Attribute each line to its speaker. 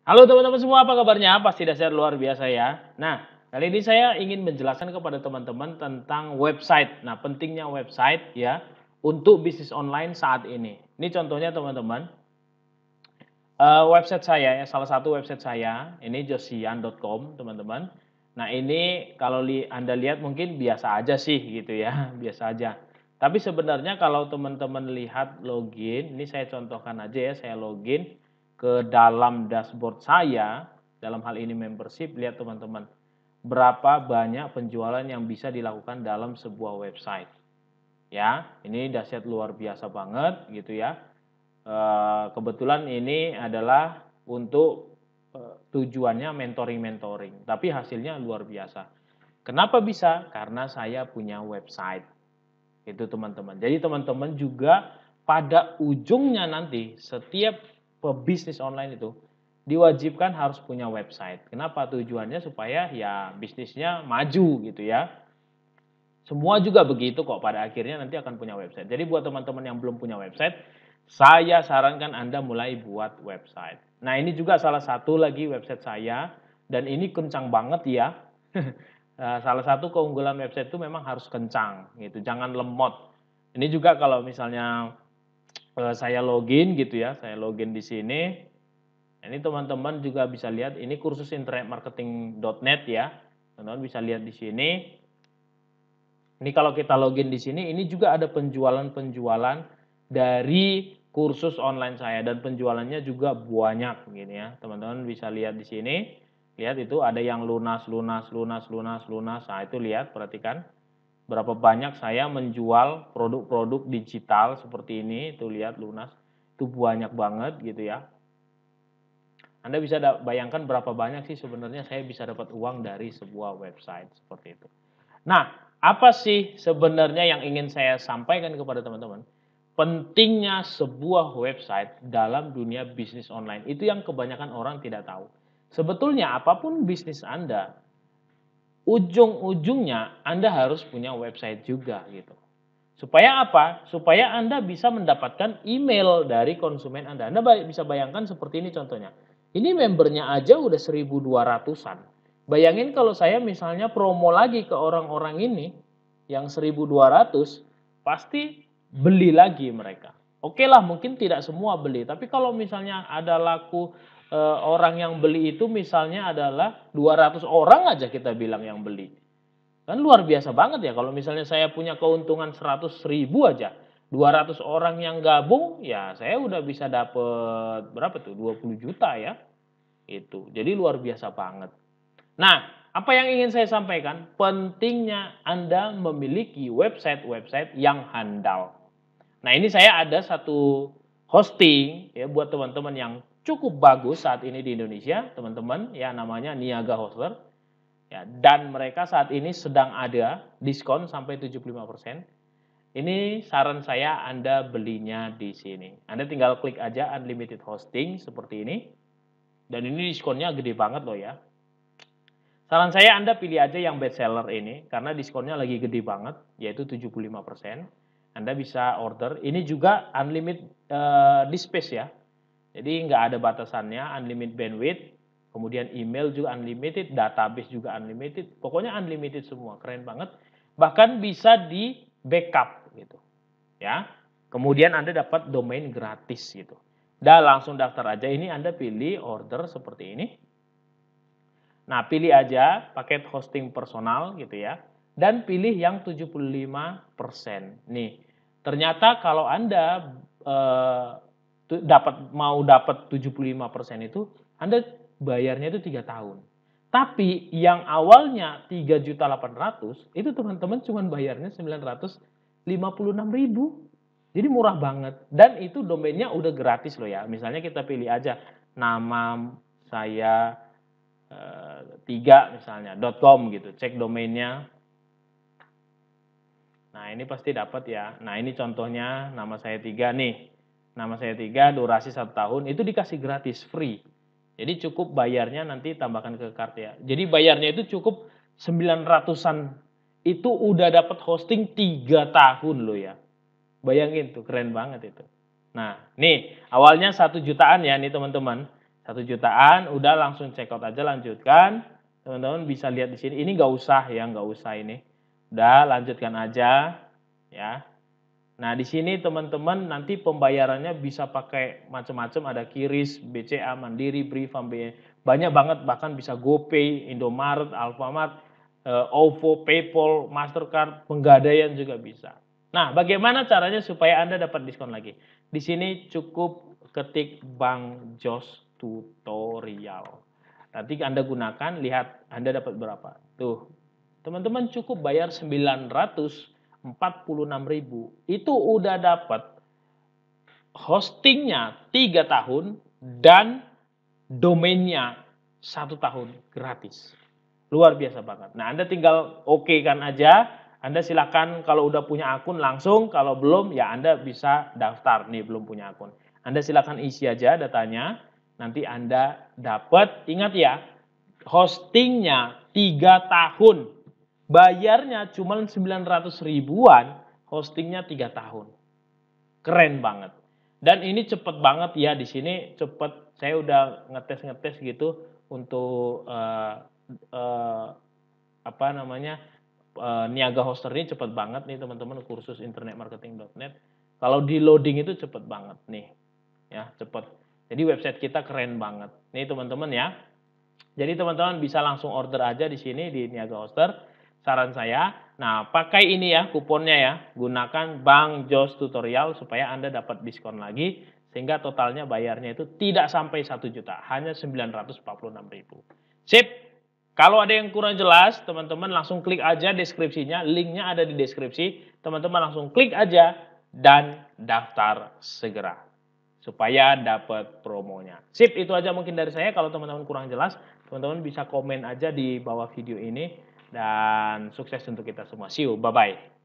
Speaker 1: Halo teman-teman semua, apa kabarnya? Pasti dasar luar biasa ya. Nah, kali ini saya ingin menjelaskan kepada teman-teman tentang website. Nah, pentingnya website ya untuk bisnis online saat ini. Ini contohnya teman-teman. Eh, website saya ya, salah satu website saya ini josian.com teman-teman. Nah ini kalau li, anda lihat mungkin biasa aja sih gitu ya, biasa aja. Tapi sebenarnya kalau teman-teman lihat login, ini saya contohkan aja ya, saya login ke dalam dashboard saya, dalam hal ini membership, lihat teman-teman, berapa banyak penjualan yang bisa dilakukan dalam sebuah website. Ya, ini dahsyat luar biasa banget gitu ya. Eh, kebetulan ini adalah untuk eh, tujuannya mentoring-mentoring, tapi hasilnya luar biasa. Kenapa bisa? Karena saya punya website. Itu teman-teman. Jadi teman-teman juga pada ujungnya nanti setiap pebisnis online itu diwajibkan harus punya website. Kenapa? Tujuannya supaya ya bisnisnya maju gitu ya. Semua juga begitu kok pada akhirnya nanti akan punya website. Jadi buat teman-teman yang belum punya website, saya sarankan Anda mulai buat website. Nah, ini juga salah satu lagi website saya dan ini kencang banget ya. Eh, salah satu keunggulan website itu memang harus kencang gitu, jangan lemot. Ini juga kalau misalnya Eh, saya login gitu ya, saya login di sini. Ini teman-teman juga bisa lihat ini kursus internetmarketing.net ya. Teman-teman bisa lihat di sini. Ini kalau kita login di sini ini juga ada penjualan-penjualan dari kursus online saya dan penjualannya juga banyak begini ya. Teman-teman bisa lihat di sini. Lihat itu ada yang lunas, lunas, lunas, lunas, lunas. Nah, itu lihat perhatikan berapa banyak saya menjual produk-produk digital seperti ini tuh lihat lunas itu banyak banget gitu ya anda bisa bayangkan berapa banyak sih sebenarnya saya bisa dapat uang dari sebuah website seperti itu. Nah, apa sih sebenarnya yang ingin saya sampaikan kepada teman-teman? Pentingnya sebuah website dalam dunia bisnis online itu yang kebanyakan orang tidak tahu. Sebetulnya apapun bisnis Anda, ujung-ujungnya Anda harus punya website juga gitu. Supaya apa? Supaya Anda bisa mendapatkan email dari konsumen Anda. Anda bisa bayangkan seperti ini contohnya. Ini membernya aja udah 1200-an. Bayangin kalau saya misalnya promo lagi ke orang-orang ini yang 1200, pasti beli lagi mereka. Oke okay lah mungkin tidak semua beli, tapi kalau misalnya ada laku e, orang yang beli itu misalnya adalah 200 orang aja kita bilang yang beli. Kan luar biasa banget ya kalau misalnya saya punya keuntungan 100 ribu aja. 200 orang yang gabung ya saya udah bisa dapet berapa tuh 20 juta ya itu jadi luar biasa banget nah apa yang ingin saya sampaikan pentingnya Anda memiliki website-website yang handal nah ini saya ada satu hosting ya buat teman-teman yang cukup bagus saat ini di Indonesia, teman-teman, ya namanya Niaga Hotler. Ya, dan mereka saat ini sedang ada diskon sampai 75%. Ini saran saya Anda belinya di sini. Anda tinggal klik aja unlimited hosting seperti ini. Dan ini diskonnya gede banget loh ya. Saran saya Anda pilih aja yang best seller ini karena diskonnya lagi gede banget yaitu 75%. Anda bisa order. Ini juga unlimited uh, Space ya. Jadi nggak ada batasannya, unlimited bandwidth, kemudian email juga unlimited, database juga unlimited, pokoknya unlimited semua, keren banget. Bahkan bisa di backup gitu, ya. Kemudian Anda dapat domain gratis gitu. Dan langsung daftar aja, ini Anda pilih order seperti ini. Nah, pilih aja paket hosting personal gitu ya. Dan pilih yang 75%. Nih, ternyata kalau Anda eh, dapat mau dapat 75% itu Anda bayarnya itu tiga tahun. Tapi yang awalnya 3.800 itu teman-teman cuma bayarnya 956.000. Jadi murah banget dan itu domainnya udah gratis loh ya. Misalnya kita pilih aja nama saya eh, tiga misalnya .com gitu cek domainnya nah ini pasti dapat ya nah ini contohnya nama saya tiga nih nama saya tiga durasi satu tahun itu dikasih gratis free jadi cukup bayarnya nanti tambahkan ke ya. jadi bayarnya itu cukup 900-an itu udah dapat hosting tiga tahun loh ya bayangin tuh keren banget itu nah nih awalnya satu jutaan ya nih teman-teman satu jutaan udah langsung check out aja lanjutkan teman-teman bisa lihat di sini ini nggak usah ya nggak usah ini udah lanjutkan aja ya Nah, di sini teman-teman nanti pembayarannya bisa pakai macam-macam ada Kiris, BCA, Mandiri, Bri, banyak banget bahkan bisa GoPay, Indomaret, Alfamart, eh, OVO, PayPal, Mastercard, penggadaian juga bisa. Nah, bagaimana caranya supaya Anda dapat diskon lagi? Di sini cukup ketik Bang Jos tutorial. Nanti Anda gunakan, lihat Anda dapat berapa. Tuh, teman-teman cukup bayar 900 46.000 itu udah dapat hostingnya tiga tahun dan domainnya satu tahun gratis. Luar biasa banget. Nah, Anda tinggal oke kan aja. Anda silakan kalau udah punya akun langsung, kalau belum ya Anda bisa daftar nih belum punya akun. Anda silakan isi aja datanya, nanti Anda dapat, ingat ya, hostingnya tiga tahun bayarnya cuma 900 ribuan, hostingnya 3 tahun. Keren banget. Dan ini cepet banget ya di sini cepet. Saya udah ngetes-ngetes gitu untuk uh, uh, apa namanya uh, niaga hoster ini cepet banget nih teman-teman kursus Internet internetmarketing.net. Kalau di loading itu cepet banget nih, ya cepet. Jadi website kita keren banget. Nih teman-teman ya. Jadi teman-teman bisa langsung order aja di sini di niaga hoster saran saya. Nah, pakai ini ya kuponnya ya. Gunakan Bank Jos Tutorial supaya Anda dapat diskon lagi sehingga totalnya bayarnya itu tidak sampai 1 juta, hanya ribu. Sip. Kalau ada yang kurang jelas, teman-teman langsung klik aja deskripsinya, linknya ada di deskripsi. Teman-teman langsung klik aja dan daftar segera supaya dapat promonya. Sip, itu aja mungkin dari saya. Kalau teman-teman kurang jelas, teman-teman bisa komen aja di bawah video ini dan sukses untuk kita semua. See you, bye-bye.